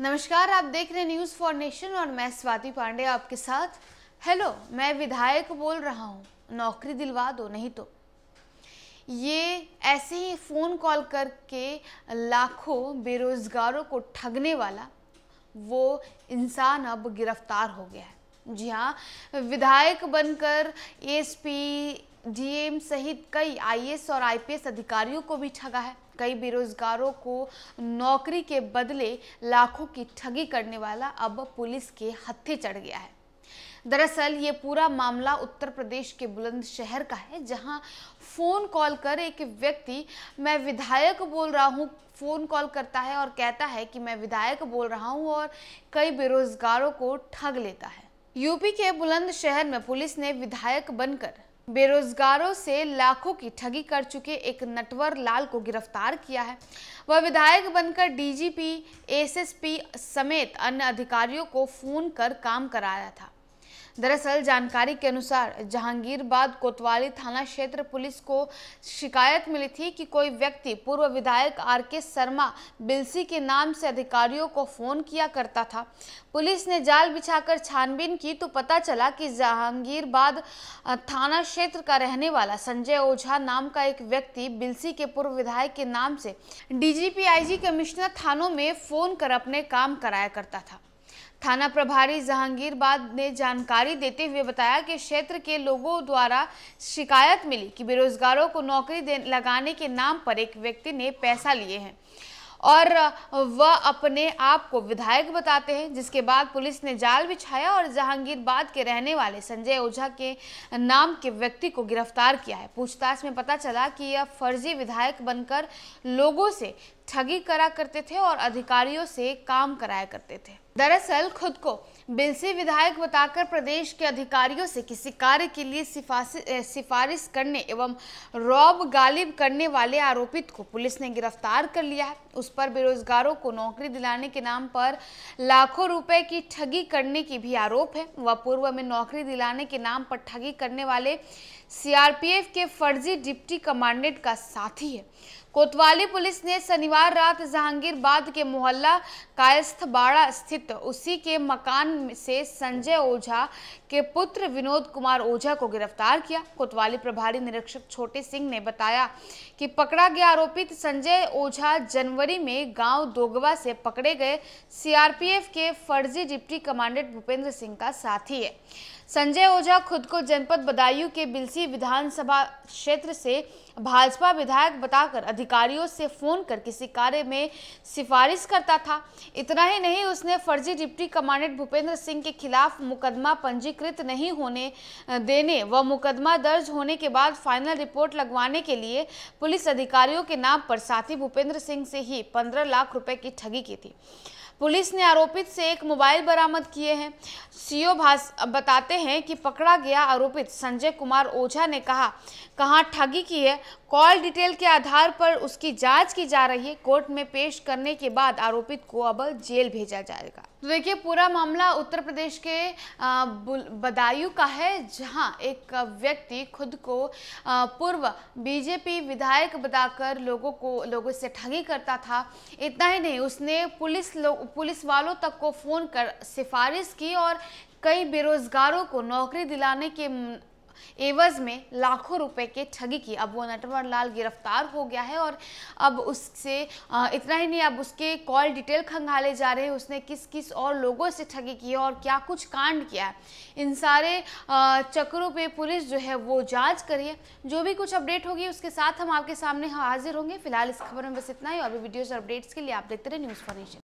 नमस्कार आप देख रहे हैं न्यूज फॉर नेशन और मैं स्वाति पांडे आपके साथ हेलो मैं विधायक बोल रहा हूँ नौकरी दिलवा दो नहीं तो ये ऐसे ही फ़ोन कॉल करके लाखों बेरोज़गारों को ठगने वाला वो इंसान अब गिरफ्तार हो गया है जी हाँ विधायक बनकर एसपी डीएम सहित कई आईएएस और आईपीएस अधिकारियों को भी ठगा है कई बेरोजगारों को नौकरी के बदले लाखों की ठगी करने वाला अब पुलिस के हत्थे चढ़ गया है दरअसल ये पूरा मामला उत्तर प्रदेश के बुलंदशहर का है जहां फ़ोन कॉल कर एक व्यक्ति मैं विधायक बोल रहा हूं फ़ोन कॉल करता है और कहता है कि मैं विधायक बोल रहा हूं और कई बेरोजगारों को ठग लेता है यूपी के बुलंदशहर में पुलिस ने विधायक बनकर बेरोजगारों से लाखों की ठगी कर चुके एक नटवर लाल को गिरफ्तार किया है वह विधायक बनकर डीजीपी एसएसपी समेत अन्य अधिकारियों को फोन कर काम कराया था दरअसल जानकारी के अनुसार जहांगीरबाद कोतवाली थाना क्षेत्र पुलिस को शिकायत मिली थी कि कोई व्यक्ति पूर्व विधायक आर के शर्मा बिलसी के नाम से अधिकारियों को फोन किया करता था पुलिस ने जाल बिछाकर छानबीन की तो पता चला कि जहांगीरबाद थाना क्षेत्र का रहने वाला संजय ओझा नाम का एक व्यक्ति बिलसी के पूर्व विधायक के नाम से डीजीपी आईजी कमिश्नर थानों में फोन कर अपने काम कराया करता था थाना प्रभारी जहांगीरबाद ने जानकारी देते हुए बताया कि क्षेत्र के लोगों द्वारा शिकायत मिली कि बेरोजगारों को नौकरी लगाने के नाम पर एक व्यक्ति ने पैसा लिए हैं और वह अपने आप को विधायक बताते हैं जिसके बाद पुलिस ने जाल बिछाया और जहांगीरबाद के रहने वाले संजय ओझा के नाम के व्यक्ति को गिरफ्तार किया है पूछताछ में पता चला कि यह फर्जी विधायक बनकर लोगों से ठगी करा करते थे और अधिकारियों से काम कराया करते थे दरअसल खुद को बिलसी विधायक बताकर प्रदेश के अधिकारियों से किसी कार्य के लिए सिफारिश करने एवं रौब गालिब करने वाले आरोपित को पुलिस ने गिरफ्तार कर लिया है उस पर बेरोजगारों को नौकरी दिलाने के नाम पर लाखों रुपए की ठगी करने की भी आरोप है वह पूर्व में नौकरी दिलाने के नाम पर ठगी करने वाले सीआरपीएफ के फर्जी डिप्टी कमांडेंट का साथी है कोतवाली पुलिस ने शनिवार रात जहांगीरबाद के मोहल्ला कायस्थबाड़ा स्थित उसी के मकान से संजय ओझा के पुत्र विनोद कुमार ओझा को गिरफ्तार किया कोतवाली प्रभारी निरीक्षक छोटे सिंह ने बताया कि पकड़ा गया आरोपित संजय ओझा जनवरी में गांव दोगवा से पकड़े गए सीआरपीएफ के फर्जी डिप्टी कमांडेंट भूपेंद्र सिंह का साथी है संजय ओझा खुद को जनपद बदायूं के बिलसी विधानसभा क्षेत्र से भाजपा विधायक बताकर अधिकारियों से फोन कर किसी कार्य में सिफारिश करता था इतना ही नहीं उसने फर्जी डिप्टी कमांडेंट भूपेंद्र सिंह के खिलाफ मुकदमा पंजीकृत नहीं होने देने व मुकदमा दर्ज होने के बाद फाइनल रिपोर्ट लगवाने के लिए पुलिस अधिकारियों के नाम पर साथी भूपेंद्र सिंह से ही पंद्रह लाख रुपए की ठगी की थी पुलिस ने आरोपित से एक मोबाइल बरामद किए हैं सीओ भास बताते हैं कि पकड़ा गया आरोपित संजय कुमार ओझा ने कहा कहाँ ठगी की है कॉल डिटेल के आधार पर उसकी जांच की जा रही है कोर्ट में पेश करने के बाद आरोपित को अब जेल भेजा जाएगा तो देखिए पूरा मामला उत्तर प्रदेश के बदायूं का है जहां एक व्यक्ति खुद को पूर्व बीजेपी विधायक बताकर लोगों को लोगों से ठगी करता था इतना ही नहीं उसने पुलिस लोग पुलिस वालों तक को फ़ोन कर सिफारिश की और कई बेरोजगारों को नौकरी दिलाने के एवज में लाखों रुपए के ठगी की अब वो नटवर लाल गिरफ्तार हो गया है और अब उससे इतना ही नहीं अब उसके कॉल डिटेल खंगाले जा रहे हैं उसने किस किस और लोगों से ठगी की है और क्या कुछ कांड किया है इन सारे चक्रों पे पुलिस जो है वो जांच करिए जो भी कुछ अपडेट होगी उसके साथ हम आपके सामने हाजिर होंगे फिलहाल इस खबर में बस इतना ही और भी वीडियोज़ और अपडेट्स के लिए आप देखते रहे न्यूज़ फॉर